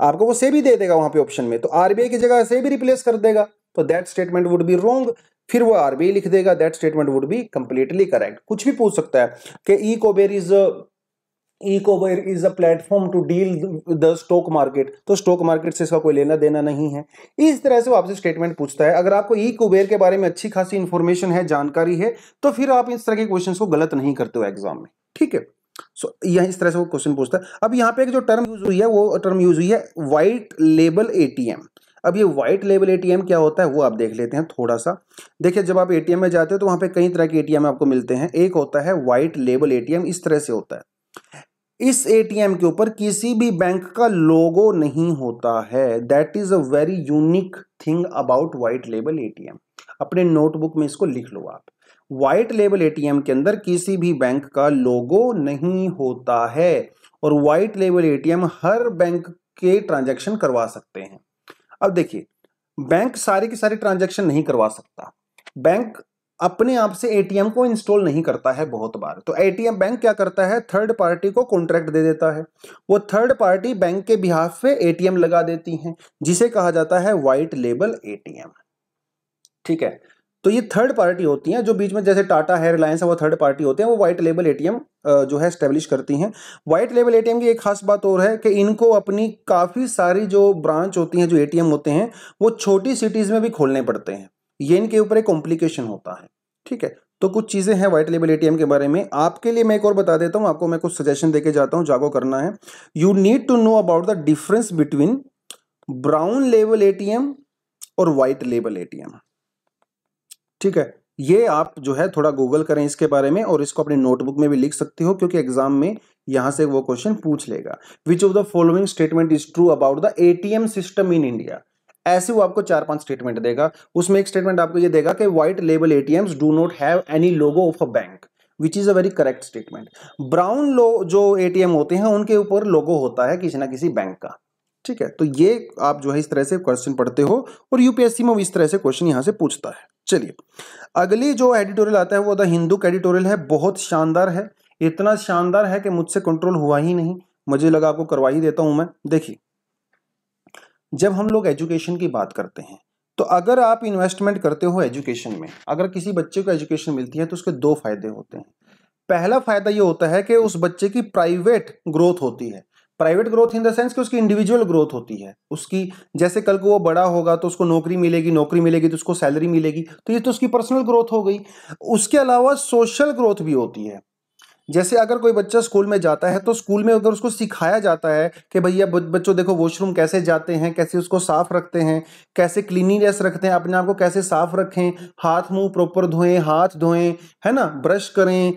आपको वो से भी दे देगा वहां पे ऑप्शन में तो आरबीआई की जगह से भी रिप्लेस कर देगा तो that statement would be wrong फिर वो आरबीआई लिख देगा that statement would be completely correct कुछ भी पूछ सकता है कि E Kuber is E Kuber is a platform to deal the stock market तो स्टॉक मार्केट से इसका कोई लेना देना नहीं है इस तरह से वो आपसे स्टेटमेंट पूछता है अगर आपको ई कोबेर के बारे में अच्छी खासी इंफॉर्मेशन है जानकारी है तो फिर आप इस तरह के क्वेश्चन को गलत नहीं करते हो एग्जाम में ठीक है सो so, यह इस तरह से वो क्वेश्चन पूछता है अब यहाँ पे एक जो टर्म यूज हुई है वो टर्म यूज हुई है वाइट लेबल एटीएम अब ये वाइट लेबल एटीएम क्या होता है वो आप देख लेते हैं थोड़ा सा देखिए जब आप एटीएम में जाते हो तो वहाँ पे कई तरह के एटीएम आपको मिलते हैं एक होता है वाइट लेबल एटीएम इस तरह से होता है इस एटीएम के ऊपर किसी भी बैंक का लोगो नहीं होता है that is a very unique thing about white label ATM अपने नोटबुक में इसको लिख लो आप वाइट लेबल एटीएम के अंदर किसी भी बैंक का लोगो नहीं होता है और वाइट लेबल एटीएम हर बैंक के ट्रांजैक्शन करवा सकते हैं अब देखिए बैंक सारी की सारी ट्रांजैक्शन नहीं करवा सकता बैंक अपने आप से एटीएम को इंस्टॉल नहीं करता है बहुत बार तो एटीएम बैंक क्या करता है थर्ड पार्टी को कॉन्ट्रैक्ट दे देता है वो थर्ड पार्टी बैंक के बिहाफ पे एटीएम लगा देती हैं जिसे कहा जाता है वाइट लेबल एटीएम ठीक है तो ये थर्ड पार्टी होती हैं जो बीच में जैसे टाटा है रिलायंस है वो थर्ड पार्टी होते हैं वो व्हाइट लेबल एटीएम जो है स्टेब्लिश करती हैं व्हाइट लेबल एटीएम की एक खास बात और है कि इनको अपनी काफ़ी सारी जो ब्रांच होती हैं जो एटीएम होते हैं वो छोटी सिटीज़ में भी खोलने पड़ते हैं ये इनके ऊपर एक कॉम्प्लिकेशन होता है ठीक है तो कुछ चीज़ें हैं व्हाइट लेबल ए के बारे में आपके लिए मैं एक और बता देता हूँ आपको मैं कुछ सजेशन देके जाता हूँ जागो करना है you need to know about the difference between brown label A और व्हाइट लेबल ए ठीक है ये आप जो है थोड़ा गूगल करें इसके बारे में और इसको अपनी नोटबुक में भी लिख सकते हो क्योंकि एग्जाम में यहां से वो क्वेश्चन पूछ लेगा which of the following statement is true about the ATM system in India ऐसे वो आपको चार पांच स्टेटमेंट देगा उसमें एक स्टेटमेंट आपको ये देगा कि white label ATMs do not have any logo of a bank which is a very correct statement brown लो जो एटीएम होते हैं उनके ऊपर लोगो होता है किसी ना किसी बैंक का ठीक है तो ये आप जो है इस तरह से क्वेश्चन पढ़ते हो और यूपीएससी में इस तरह से क्वेश्चन यहां से पूछता है चलिए अगली जो एडिटोरियल आता है वो द हिंदू का एडिटोरियल है बहुत शानदार है इतना शानदार है कि मुझसे कंट्रोल हुआ ही नहीं मुझे लगा आपको करवा ही देता हूं मैं देखिए जब हम लोग एजुकेशन की बात करते हैं तो अगर आप इन्वेस्टमेंट करते हो एजुकेशन में अगर किसी बच्चे को एजुकेशन मिलती है तो उसके दो फायदे होते हैं पहला फायदा ये होता है कि उस बच्चे की प्राइवेट ग्रोथ होती है private growth in the sense कि उसकी इंडिविजुअल ग्रोथ होती है उसकी जैसे कल को वो बड़ा होगा तो उसको नौकरी मिलेगी नौकरी मिलेगी तो उसको सैलरी मिलेगी तो ये तो उसकी पर्सनल ग्रोथ हो गई उसके अलावा सोशल ग्रोथ भी होती है जैसे अगर कोई बच्चा स्कूल में जाता है तो स्कूल में अगर उसको सिखाया जाता है कि भैया बच्चों देखो वॉशरूम कैसे जाते हैं कैसे उसको साफ़ रखते हैं कैसे क्लीनिनेस रखते हैं अपने आप को कैसे साफ़ रखें हाथ मुंह प्रॉपर धोएं हाथ धोएं है ना ब्रश करें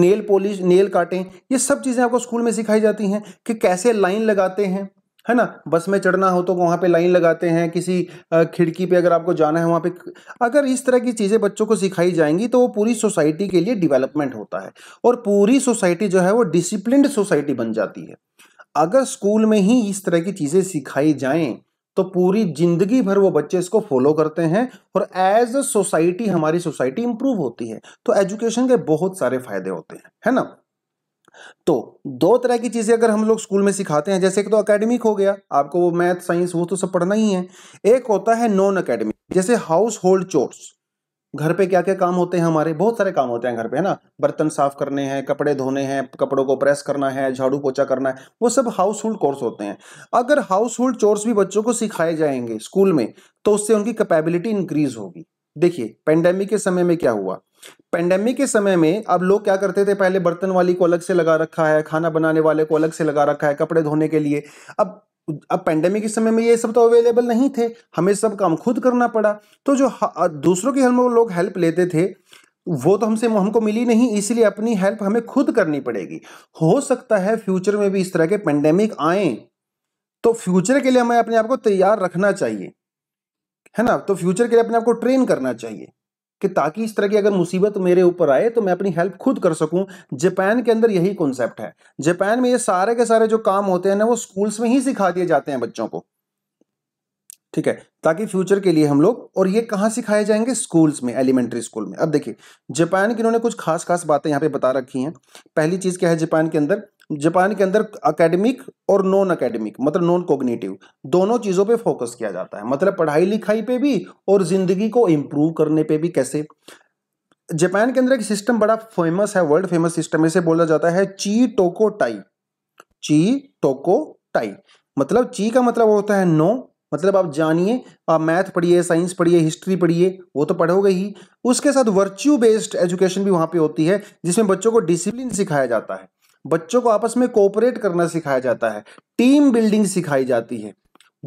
नेल पॉलिश नेल काटें ये सब चीज़ें आपको स्कूल में सिखाई जाती हैं कि कैसे लाइन लगाते हैं है ना बस में चढ़ना हो तो वहाँ पे लाइन लगाते हैं किसी खिड़की पे अगर आपको जाना है वहाँ पे अगर इस तरह की चीज़ें बच्चों को सिखाई जाएंगी तो वो पूरी सोसाइटी के लिए डिवेलपमेंट होता है और पूरी सोसाइटी जो है वो डिसिप्लिन सोसाइटी बन जाती है अगर स्कूल में ही इस तरह की चीज़ें सिखाई जाएँ तो पूरी जिंदगी भर वो बच्चे इसको फॉलो करते हैं और एज अ सोसाइटी हमारी सोसाइटी इंप्रूव होती है तो एजुकेशन के बहुत सारे फायदे होते हैं है ना तो दो तरह की चीज़ें अगर हम लोग स्कूल में सिखाते हैं जैसे एक तो अकेडमिक हो गया आपको वो मैथ साइंस वो तो सब पढ़ना ही है एक होता है नॉन अकेडमिक जैसे हाउस होल्ड चोर्स घर पे क्या क्या काम होते हैं हमारे बहुत सारे काम होते हैं घर पे है ना बर्तन साफ करने हैं कपड़े धोने हैं कपड़ों को प्रेस करना है झाड़ू पोछा करना है वो सब हाउस होल्ड कोर्स होते हैं अगर हाउस होल्ड चोर्स भी बच्चों को सिखाए जाएंगे स्कूल में तो उससे उनकी कैपेबिलिटी इंक्रीज होगी देखिए पेंडेमिक के समय में क्या हुआ पेंडेमिक के समय में अब लोग क्या करते थे पहले बर्तन वाली को अलग से लगा रखा है खाना बनाने वाले को अलग से लगा रखा है कपड़े धोने के लिए अब अब पेंडेमिक के समय में ये सब तो अवेलेबल नहीं थे हमें सब काम खुद करना पड़ा तो जो दूसरों की हेल्प लोग हेल्प लेते थे वो तो हमसे हमको मिली नहीं इसलिए अपनी हेल्प हमें खुद करनी पड़ेगी हो सकता है फ्यूचर में भी इस तरह के पेंडेमिक आए तो फ्यूचर के लिए हमें अपने आप को तैयार रखना चाहिए है ना तो फ्यूचर के लिए अपने आप को ट्रेन करना चाहिए कि ताकि इस तरह की अगर मुसीबत मेरे ऊपर आए तो मैं अपनी हेल्प खुद कर सकूं जापान के अंदर यही कॉन्सेप्ट है जापान में ये सारे के सारे जो काम होते हैं ना वो स्कूल्स में ही सिखा दिए जाते हैं बच्चों को ठीक है ताकि फ्यूचर के लिए हम लोग और ये कहाँ सिखाए जाएंगे स्कूल्स में एलिमेंट्री स्कूल में अब देखिए जापान की इन्होंने कुछ खास खास बातें यहाँ पे बता रखी हैं पहली चीज़ क्या है जापान के अंदर जापान के अंदर अकेडमिक और नॉन अकेडमिक मतलब नॉन कोग्नेटिव दोनों चीज़ों पे फोकस किया जाता है मतलब पढ़ाई लिखाई पे भी और ज़िंदगी को इम्प्रूव करने पे भी कैसे जापान के अंदर एक सिस्टम बड़ा फेमस है वर्ल्ड फेमस सिस्टम इसे बोला जाता है ची टोको टाई ची टोको टाई मतलब ची का मतलब होता है नो मतलब आप जानिए आप मैथ पढ़िए साइंस पढ़िए हिस्ट्री पढ़िए वो तो पढ़ोगे ही उसके साथ वर्च्यू बेस्ड एजुकेशन भी वहाँ पे होती है जिसमें बच्चों को डिसिप्लिन सिखाया जाता है बच्चों को आपस में कोऑपरेट करना सिखाया जाता है टीम बिल्डिंग सिखाई जाती है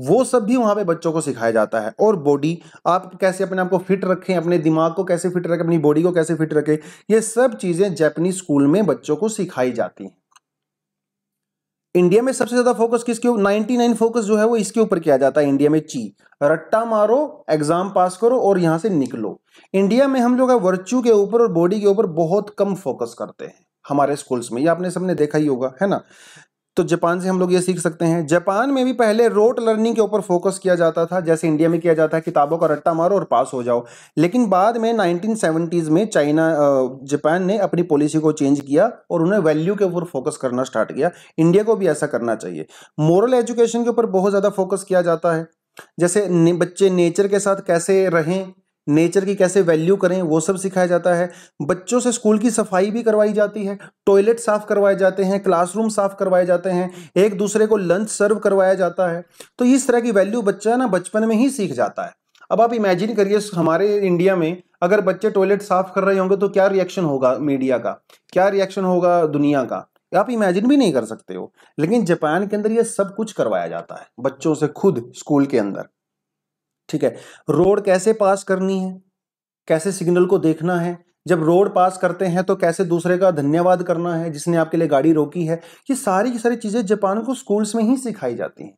वो सब भी वहाँ पे बच्चों को सिखाया जाता है और बॉडी आप कैसे अपने आप को फिट रखें अपने दिमाग को कैसे फिट रखें अपनी बॉडी को कैसे फिट रखें ये सब चीज़ें जैपनीज स्कूल में बच्चों को सिखाई जाती हैं इंडिया में सबसे ज्यादा फोकस किसके नाइनटी नाइन फोकस जो है वो इसके ऊपर किया जाता है इंडिया में ची रट्टा मारो एग्जाम पास करो और यहां से निकलो इंडिया में हम लोग वर्च्यू के ऊपर और बॉडी के ऊपर बहुत कम फोकस करते हैं हमारे स्कूल्स में ये आपने सबने देखा ही होगा है ना तो जापान से हम लोग ये सीख सकते हैं जापान में भी पहले रोट लर्निंग के ऊपर फोकस किया जाता था जैसे इंडिया में किया जाता है किताबों का रट्टा मारो और पास हो जाओ लेकिन बाद में 1970s में चाइना जापान ने अपनी पॉलिसी को चेंज किया और उन्हें वैल्यू के ऊपर फोकस करना स्टार्ट किया इंडिया को भी ऐसा करना चाहिए मॉरल एजुकेशन के ऊपर बहुत ज़्यादा फोकस किया जाता है जैसे बच्चे नेचर के साथ कैसे रहें नेचर की कैसे वैल्यू करें वो सब सिखाया जाता है बच्चों से स्कूल की सफाई भी करवाई जाती है टॉयलेट साफ करवाए जाते हैं क्लासरूम साफ करवाए जाते हैं एक दूसरे को लंच सर्व करवाया जाता है तो इस तरह की वैल्यू बच्चा ना बचपन में ही सीख जाता है अब आप इमेजिन करिए हमारे इंडिया में अगर बच्चे टॉयलेट साफ कर रहे होंगे तो क्या रिएक्शन होगा मीडिया का क्या रिएक्शन होगा दुनिया का आप इमेजिन भी नहीं कर सकते हो लेकिन जापान के अंदर ये सब कुछ करवाया जाता है बच्चों से खुद स्कूल के अंदर ठीक है रोड कैसे पास करनी है कैसे सिग्नल को देखना है जब रोड पास करते हैं तो कैसे दूसरे का धन्यवाद करना है जिसने आपके लिए गाड़ी रोकी है ये सारी की सारी चीज़ें जापान को स्कूल्स में ही सिखाई जाती हैं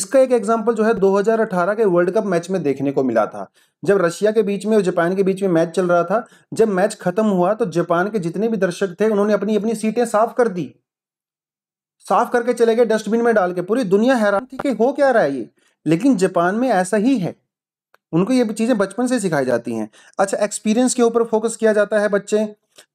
इसका एक एग्जाम्पल जो है 2018 के वर्ल्ड कप मैच में देखने को मिला था जब रशिया के बीच में और जापान के बीच में मैच चल रहा था जब मैच खत्म हुआ तो जापान के जितने भी दर्शक थे उन्होंने अपनी अपनी सीटें साफ कर दी साफ करके चले गए डस्टबिन में डाल के पूरी दुनिया हैरान थी कि हो क्या रहा है ये लेकिन जापान में ऐसा ही है उनको ये चीज़ें बचपन से सिखाई जाती हैं अच्छा एक्सपीरियंस के ऊपर फोकस किया जाता है बच्चे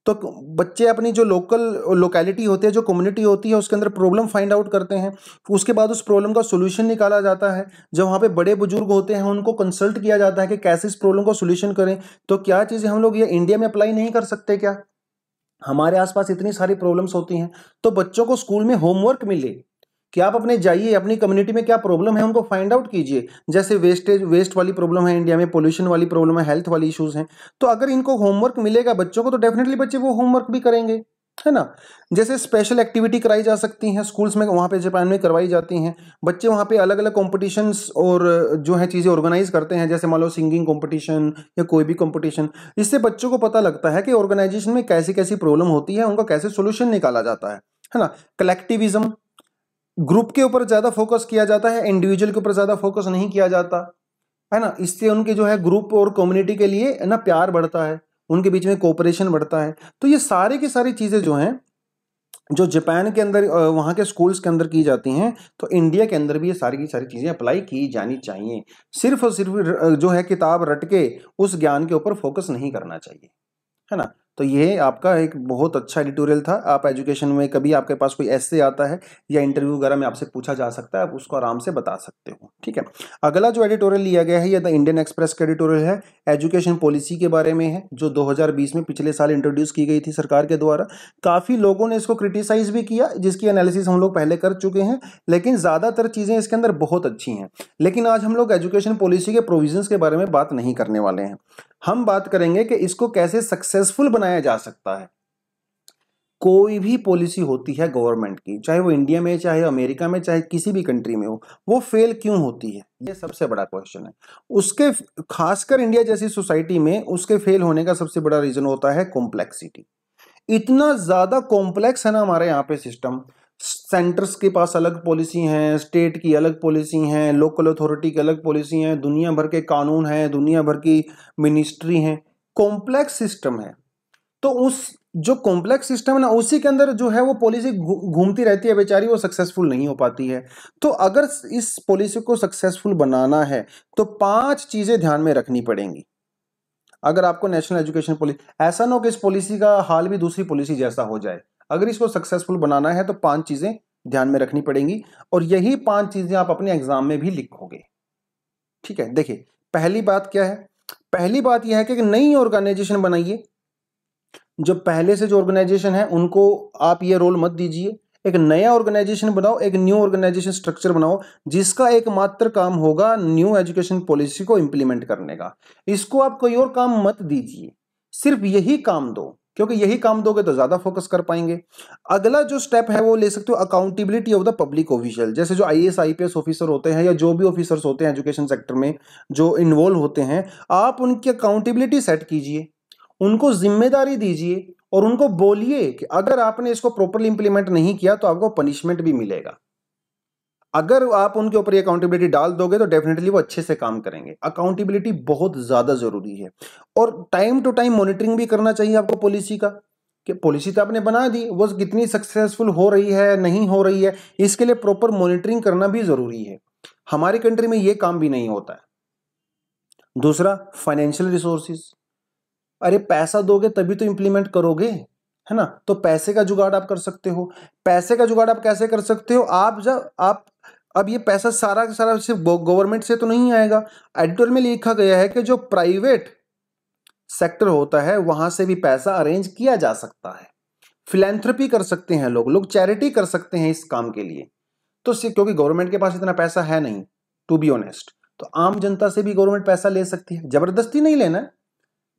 तो बच्चे अपनी जो लोकल लोकेलिटी होती है जो कम्युनिटी होती है उसके अंदर प्रॉब्लम फाइंड आउट करते हैं उसके बाद उस प्रॉब्लम का सोल्यूशन निकाला जाता है जब वहाँ पे बड़े बुजुर्ग होते हैं उनको कंसल्ट किया जाता है कि कैसे इस प्रॉब्लम का सोल्यूशन करें तो क्या चीज़ें हम लोग ये इंडिया में अप्लाई नहीं कर सकते क्या हमारे आसपास इतनी सारी प्रॉब्लम्स होती हैं तो बच्चों को स्कूल में होमवर्क मिले कि आप अपने जाइए अपनी कम्युनिटी में क्या प्रॉब्लम है उनको फाइंड आउट कीजिए जैसे वेस्टेज वेस्ट वाली प्रॉब्लम है इंडिया में पोल्यूशन वाली प्रॉब्लम है हेल्थ वाली इश्यूज हैं तो अगर इनको होमवर्क मिलेगा बच्चों को तो डेफिनेटली बच्चे वो होमवर्क भी करेंगे है ना जैसे स्पेशल एक्टिविटी कराई जा सकती हैं स्कूल्स में वहाँ पे जापान में करवाई जाती हैं बच्चे वहाँ पे अलग अलग कॉम्पिटिशन्स और जो है चीज़ें ऑर्गेनाइज करते हैं जैसे मान लो सिंगिंग कॉम्पिटिशन या कोई भी कॉम्पिटिशन इससे बच्चों को पता लगता है कि ऑर्गेनाइजेशन में कैसी कैसी प्रॉब्लम होती है उनका कैसे सोल्यूशन निकाला जाता है है ना कलेक्टिविज्म ग्रुप के ऊपर ज़्यादा फोकस किया जाता है इंडिविजुअल के ऊपर ज़्यादा फोकस नहीं किया जाता है ना इससे उनके जो है ग्रुप और कम्युनिटी के लिए ना प्यार बढ़ता है उनके बीच में कोऑपरेशन बढ़ता है तो ये सारे की सारी चीज़ें जो हैं जो जापान के अंदर वहाँ के स्कूल्स के अंदर की जाती हैं तो इंडिया के अंदर भी ये सारी की सारी चीज़ें अप्लाई की जानी चाहिए सिर्फ और सिर्फ जो है किताब रट के उस ज्ञान के ऊपर फोकस नहीं करना चाहिए है ना तो ये आपका एक बहुत अच्छा एडिटोरियल था आप एजुकेशन में कभी आपके पास कोई ऐसे आता है या इंटरव्यू वगैरह में आपसे पूछा जा सकता है आप उसको आराम से बता सकते हो ठीक है अगला जो एडिटोरियल लिया गया है यह द इंडियन एक्सप्रेस का एडिटोरियल है एजुकेशन पॉलिसी के बारे में है जो 2020 में पिछले साल इंट्रोड्यूस की गई थी सरकार के द्वारा काफ़ी लोगों ने इसको क्रिटिसाइज भी किया जिसकी एनालिसिस हम लोग पहले कर चुके हैं लेकिन ज़्यादातर चीज़ें इसके अंदर बहुत अच्छी हैं लेकिन आज हम लोग एजुकेशन पॉलिसी के प्रोविजन के बारे में बात नहीं करने वाले हैं हम बात करेंगे कि इसको कैसे सक्सेसफुल बनाया जा सकता है कोई भी पॉलिसी होती है गवर्नमेंट की चाहे वो इंडिया में चाहे अमेरिका में चाहे किसी भी कंट्री में हो वो फेल क्यों होती है ये सबसे बड़ा क्वेश्चन है उसके खासकर इंडिया जैसी सोसाइटी में उसके फेल होने का सबसे बड़ा रीजन होता है कॉम्प्लेक्सिटी इतना ज़्यादा कॉम्प्लेक्स है ना हमारे यहाँ पे सिस्टम सेंटर्स के पास अलग पॉलिसी हैं स्टेट की अलग पॉलिसी हैं लोकल अथॉरिटी की अलग पॉलिसी हैं दुनिया भर के कानून हैं दुनिया भर की मिनिस्ट्री हैं कॉम्प्लेक्स सिस्टम है तो उस जो कॉम्प्लेक्स सिस्टम है ना उसी के अंदर जो है वो पॉलिसी घूमती रहती है बेचारी वो सक्सेसफुल नहीं हो पाती है तो अगर इस पॉलिसी को सक्सेसफुल बनाना है तो पांच चीज़ें ध्यान में रखनी पड़ेंगी अगर आपको नेशनल एजुकेशन पॉलिसी ऐसा ना हो कि इस पॉलिसी का हाल भी दूसरी पॉलिसी जैसा हो जाए अगर इसको सक्सेसफुल बनाना है तो पांच चीज़ें ध्यान में रखनी पड़ेंगी और यही पांच चीज़ें आप अपने एग्जाम में भी लिखोगे ठीक है देखिए पहली बात क्या है पहली बात यह है कि नई ऑर्गेनाइजेशन बनाइए जो पहले से जो ऑर्गेनाइजेशन है उनको आप ये रोल मत दीजिए एक नया ऑर्गेनाइजेशन बनाओ एक न्यू ऑर्गेनाइजेशन स्ट्रक्चर बनाओ जिसका एकमात्र काम होगा न्यू एजुकेशन पॉलिसी को इम्प्लीमेंट करने का इसको आप कोई और काम मत दीजिए सिर्फ यही काम दो क्योंकि यही काम दोगे तो ज्यादा फोकस कर पाएंगे अगला जो स्टेप है वो ले सकते हो accountability of the public official जैसे जो आई एस ऑफिसर होते हैं या जो भी ऑफिसर्स होते हैं एजुकेशन सेक्टर में जो इन्वॉल्व होते हैं आप उनकी अकाउंटेबिलिटी सेट कीजिए उनको जिम्मेदारी दीजिए और उनको बोलिए कि अगर आपने इसको प्रॉपरली इंप्लीमेंट नहीं किया तो आपको पनिशमेंट भी मिलेगा अगर आप उनके ऊपर ये अकाउंटेबिलिटी डाल दोगे तो डेफिनेटली वो अच्छे से काम करेंगे अकाउंटेबिलिटी बहुत ज़्यादा ज़रूरी है और टाइम टू टाइम मॉनिटरिंग भी करना चाहिए आपको पॉलिसी का कि पॉलिसी तो आपने बना दी वो कितनी सक्सेसफुल हो रही है नहीं हो रही है इसके लिए प्रॉपर मॉनिटरिंग करना भी ज़रूरी है हमारी कंट्री में ये काम भी नहीं होता है दूसरा फाइनेंशियल रिसोर्सिस अरे पैसा दोगे तभी तो इंप्लीमेंट करोगे है ना तो पैसे का जुगाड़ आप कर सकते हो पैसे का जुगाड़ आप कैसे कर सकते हो आप जब आप अब ये पैसा सारा का सारा सिर्फ गवर्नमेंट से तो नहीं आएगा एडिटोरियल में लिखा गया है कि जो प्राइवेट सेक्टर होता है वहां से भी पैसा अरेंज किया जा सकता है फिलेंथ्रपी कर सकते हैं लोग लोग चैरिटी कर सकते हैं इस काम के लिए तो क्योंकि गवर्नमेंट के पास इतना पैसा है नहीं टू बी ऑनेस्ट तो आम जनता से भी गवर्नमेंट पैसा ले सकती है जबरदस्ती नहीं लेना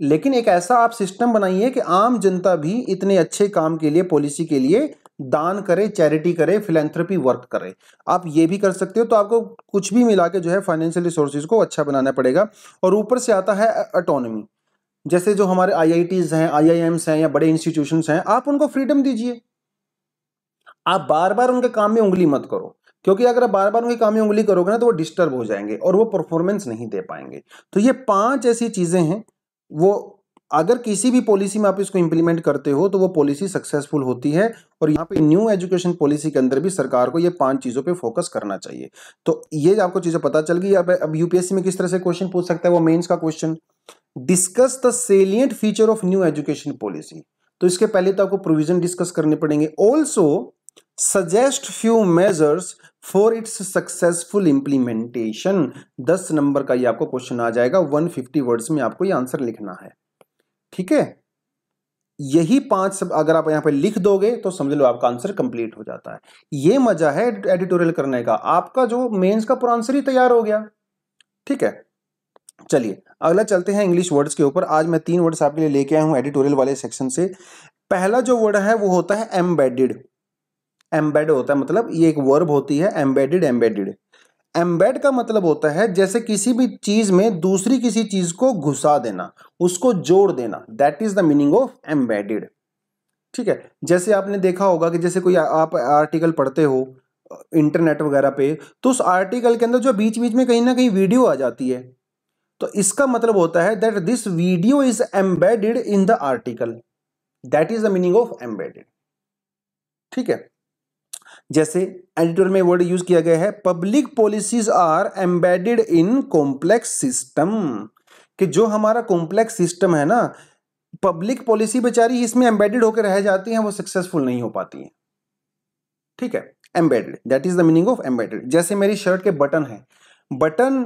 लेकिन एक ऐसा आप सिस्टम बनाइए कि आम जनता भी इतने अच्छे काम के लिए पॉलिसी के लिए दान करे चैरिटी करे फिलेंथ्रपी वर्क करे आप ये भी कर सकते हो तो आपको कुछ भी मिला के जो है फाइनेंशियल रिसोर्सेज को अच्छा बनाना पड़ेगा और ऊपर से आता है अटोनमी जैसे जो हमारे आईआईटीज़ हैं आईआईएम्स हैं या बड़े इंस्टीट्यूशंस हैं आप उनको फ्रीडम दीजिए आप बार बार उनके काम में उंगली मत करो क्योंकि अगर आप बार बार उनके काम में उंगली करोगे ना तो वो डिस्टर्ब हो जाएंगे और वो परफॉर्मेंस नहीं दे पाएंगे तो ये पांच ऐसी चीज़ें हैं वो अगर किसी भी पॉलिसी में आप इसको इंप्लीमेंट करते हो तो वो पॉलिसी सक्सेसफुल होती है और यहाँ पे न्यू एजुकेशन पॉलिसी के अंदर भी सरकार को ये पांच चीज़ों पे फोकस करना चाहिए तो ये आपको चीज़ें पता चल गई अब अब यूपीएससी में किस तरह से क्वेश्चन पूछ सकता है वो मेंस का question discuss the salient feature of new education policy तो इसके पहले तो आपको प्रोविजन डिस्कस करने पड़ेंगे also suggest few measures for its successful implementation दस नंबर का ये आपको क्वेश्चन आ जाएगा 150 वर्ड्स में आपको ये आंसर लिखना है ठीक है यही पांच सब अगर आप यहां पे लिख दोगे तो समझ लो आपका आंसर कंप्लीट हो जाता है ये मजा है एडिटोरियल करने का आपका जो मेंस का पूरा आंसर ही तैयार हो गया ठीक है चलिए अगला चलते हैं इंग्लिश वर्ड्स के ऊपर आज मैं तीन वर्ड्स आपके लिए लेके आया हूं एडिटोरियल वाले सेक्शन से पहला जो वर्ड है वो होता है एम्बेडेड एम्बेड होता है मतलब ये एक वर्ब होती है एम्बेडेड एम्बेडेड एम्बेड का मतलब होता है जैसे किसी भी चीज में दूसरी किसी चीज को घुसा देना उसको जोड़ देना that is the meaning of embedded ठीक है जैसे आपने देखा होगा कि जैसे कोई आप आर्टिकल पढ़ते हो इंटरनेट वगैरह पे तो उस आर्टिकल के अंदर जो बीच बीच में कहीं ना कहीं वीडियो आ जाती है तो इसका मतलब होता है that this video is embedded in the article that is the meaning of embedded ठीक है जैसे एडिटर में वर्ड यूज किया गया है public policies are embedded in complex system कि जो हमारा कॉम्प्लेक्स सिस्टम है ना पब्लिक पॉलिसी बेचारी इसमें एम्बेडेड होकर रह जाती हैं वो सक्सेसफुल नहीं हो पाती हैं ठीक है embedded that is the meaning of embedded जैसे मेरी शर्ट के बटन है button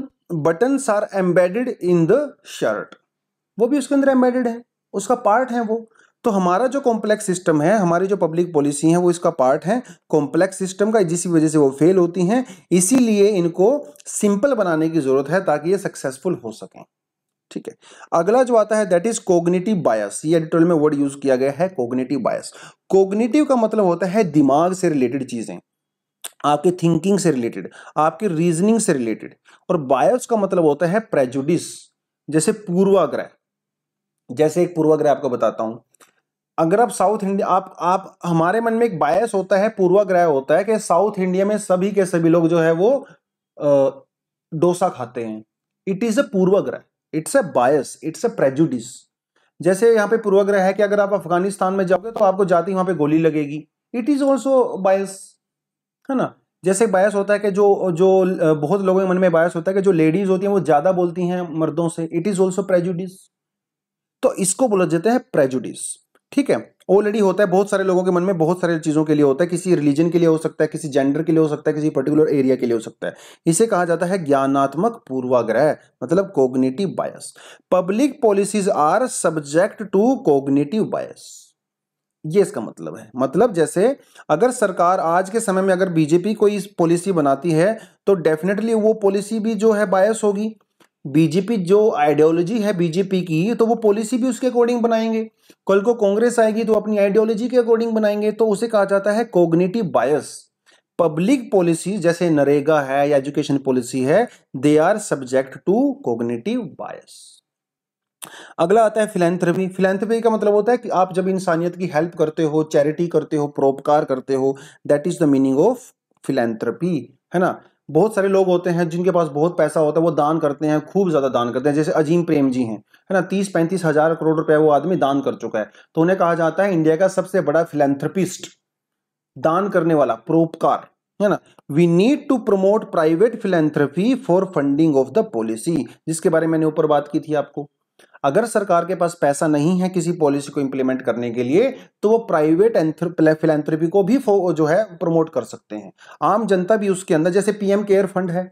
button are embedded in the shirt वो भी उसके अंदर एम्बेडेड है उसका पार्ट है वो तो हमारा जो कॉम्प्लेक्स सिस्टम है हमारी जो पब्लिक पॉलिसी है वो इसका पार्ट है कॉम्प्लेक्स सिस्टम का जिस वजह से वो फेल होती हैं इसीलिए इनको सिंपल बनाने की ज़रूरत है ताकि ये सक्सेसफुल हो सकें ठीक है अगला जो आता है दैट इज कोग्निटिव बायस ये एडिटोरियल में वर्ड यूज किया गया है कोग्निटिव बायस कोग्निटिव का मतलब होता है दिमाग से रिलेटेड चीजें आपके थिंकिंग से रिलेटेड आपके रीजनिंग से रिलेटेड और बायस का मतलब होता है प्रेजुडिस जैसे पूर्वाग्रह जैसे एक पूर्वाग्रह आपको बताता हूं अगर आप साउथ इंडिया आप आप हमारे मन में एक बायस होता है पूर्वाग्रह होता है कि साउथ इंडिया में सभी के सभी लोग जो है वो डोसा खाते हैं इट इज़ अ पूर्वाग्रह it's a bias it's a prejudice जैसे यहाँ पे पूर्वाग्रह है कि अगर आप अफगानिस्तान में जाओगे तो आपको जाती वहाँ पे गोली लगेगी इट इज़ ऑल्सो बायस है ना जैसे बायस होता है कि जो जो बहुत लोगों के मन में बायस होता है कि जो लेडीज़ होती हैं वो ज़्यादा बोलती हैं मर्दों से इट इज़ ऑल्सो प्रेजुडिस तो इसको बोला जाता है प्रेजुडिस ठीक है ऑलरेडी होता है बहुत सारे लोगों के मन में बहुत सारे चीज़ों के लिए होता है किसी रिलीजन के लिए हो सकता है किसी जेंडर के लिए हो सकता है किसी पर्टिकुलर एरिया के लिए हो सकता है इसे कहा जाता है ज्ञानात्मक पूर्वाग्रह मतलब cognitive bias public policies are subject to cognitive bias ये इसका मतलब है मतलब जैसे अगर सरकार आज के समय में अगर बीजेपी कोई पॉलिसी बनाती है तो डेफिनेटली वो पॉलिसी भी जो है बायस होगी बीजेपी जो आइडियोलॉजी है बीजेपी की तो वो पॉलिसी भी उसके अकॉर्डिंग बनाएंगे कल को कांग्रेस आएगी तो अपनी आइडियोलॉजी के अकॉर्डिंग बनाएंगे तो उसे कहा जाता है कोग्नेटिव बायस पब्लिक पॉलिसी जैसे नरेगा है या एजुकेशन पॉलिसी है they are subject to cognitive bias अगला आता है फिलेंथ्रपी फिलेंथ्रपी का मतलब होता है कि आप जब इंसानियत की हेल्प करते हो चैरिटी करते हो परोपकार करते हो that is the meaning of philanthropy है ना बहुत सारे लोग होते हैं जिनके पास बहुत पैसा होता है वो दान करते हैं खूब ज़्यादा दान करते हैं जैसे अजीम प्रेम जी हैं है ना तीस पैंतीस हज़ार करोड़ रुपए वो आदमी दान कर चुका है तो उन्हें कहा जाता है इंडिया का सबसे बड़ा फिलेंथ्रपिस्ट दान करने वाला प्रोपकार है ना we need to promote private philanthropy for funding of the policy जिसके बारे में मैंने ऊपर बात की थी आपको अगर सरकार के पास पैसा नहीं है किसी पॉलिसी को इंप्लीमेंट करने के लिए तो वो प्राइवेट फिलेंथ्रोपी को भी जो है प्रमोट कर सकते हैं आम जनता भी उसके अंदर जैसे पीएम केयर फंड है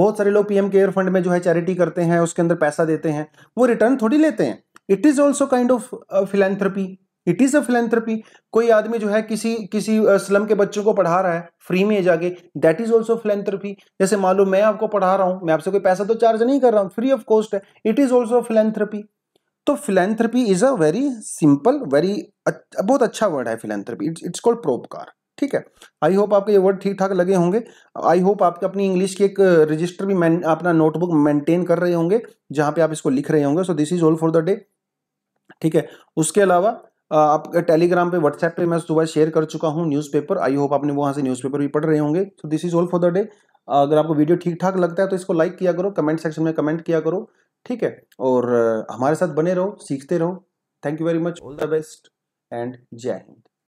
बहुत सारे लोग पीएम केयर फंड में जो है चैरिटी करते हैं उसके अंदर पैसा देते हैं वो रिटर्न थोड़ी लेते हैं it is also kind of philanthropy it is a philanthropy कोई आदमी जो है किसी किसी स्लम के बच्चों को पढ़ा रहा है फ्री में जाके दैट इज़ ऑल्सो फिलेंथ्रपी जैसे मान लो मैं आपको पढ़ा रहा हूं मैं आपसे कोई पैसा तो चार्ज नहीं कर रहा हूं फ्री ऑफ कॉस्ट है इट इज़ ऑल्सो फिलेंथ्रपी तो philanthropy is a very simple very बहुत अच्छा वर्ड है फिलेंथ्रपी इट्स इट्स कॉल्ड प्रोपकार ठीक है आई होप आपके ये वर्ड ठीक ठाक लगे होंगे आई होप आपके अपनी इंग्लिश की एक रजिस्टर भी अपना नोटबुक मेंटेन कर रहे होंगे जहां पे आप इसको लिख रहे होंगे so this is all for the day ठीक है उसके अलावा आप टेलीग्राम पे व्हाट्सएप पे मैं सुबह शेयर कर चुका हूँ न्यूज़पेपर आई होप आपने वहाँ से न्यूज़पेपर भी पढ़ रहे होंगे तो this is all for the day अगर आपको वीडियो ठीक ठाक लगता है तो इसको लाइक किया करो कमेंट सेक्शन में कमेंट किया करो ठीक है और हमारे साथ बने रहो सीखते रहो thank you very much all the best and जय हिंद